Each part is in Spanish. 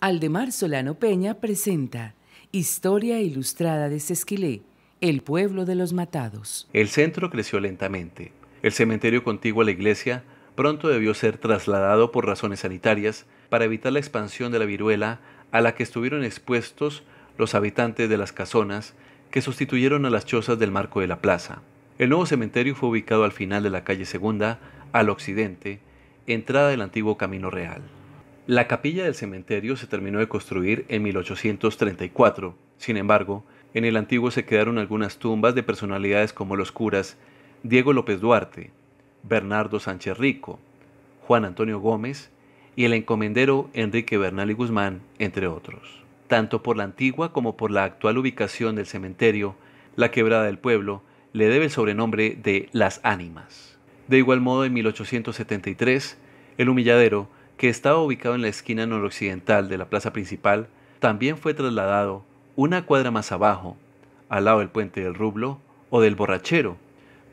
Aldemar Solano Peña presenta Historia Ilustrada de Sesquilé, el pueblo de los matados. El centro creció lentamente. El cementerio contiguo a la iglesia pronto debió ser trasladado por razones sanitarias para evitar la expansión de la viruela a la que estuvieron expuestos los habitantes de las casonas que sustituyeron a las chozas del marco de la plaza. El nuevo cementerio fue ubicado al final de la calle Segunda, al occidente, entrada del antiguo Camino Real. La capilla del cementerio se terminó de construir en 1834. Sin embargo, en el antiguo se quedaron algunas tumbas de personalidades como los curas Diego López Duarte, Bernardo Sánchez Rico, Juan Antonio Gómez y el encomendero Enrique Bernal y Guzmán, entre otros. Tanto por la antigua como por la actual ubicación del cementerio, la quebrada del pueblo le debe el sobrenombre de Las Ánimas. De igual modo, en 1873, el humilladero que estaba ubicado en la esquina noroccidental de la plaza principal, también fue trasladado una cuadra más abajo, al lado del puente del Rublo o del Borrachero,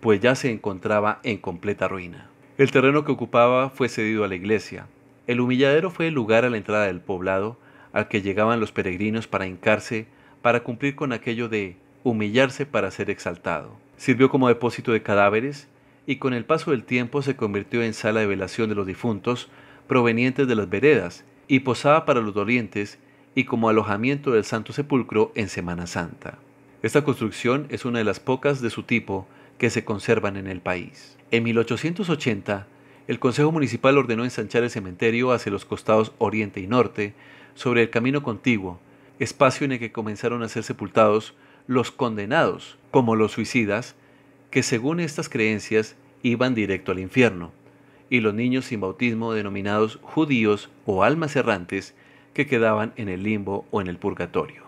pues ya se encontraba en completa ruina. El terreno que ocupaba fue cedido a la iglesia. El humilladero fue el lugar a la entrada del poblado al que llegaban los peregrinos para hincarse, para cumplir con aquello de humillarse para ser exaltado. Sirvió como depósito de cadáveres y con el paso del tiempo se convirtió en sala de velación de los difuntos provenientes de las veredas y posada para los dolientes y como alojamiento del Santo Sepulcro en Semana Santa. Esta construcción es una de las pocas de su tipo que se conservan en el país. En 1880, el Consejo Municipal ordenó ensanchar el cementerio hacia los costados oriente y norte, sobre el camino contiguo, espacio en el que comenzaron a ser sepultados los condenados, como los suicidas, que según estas creencias iban directo al infierno y los niños sin bautismo denominados judíos o almas errantes que quedaban en el limbo o en el purgatorio.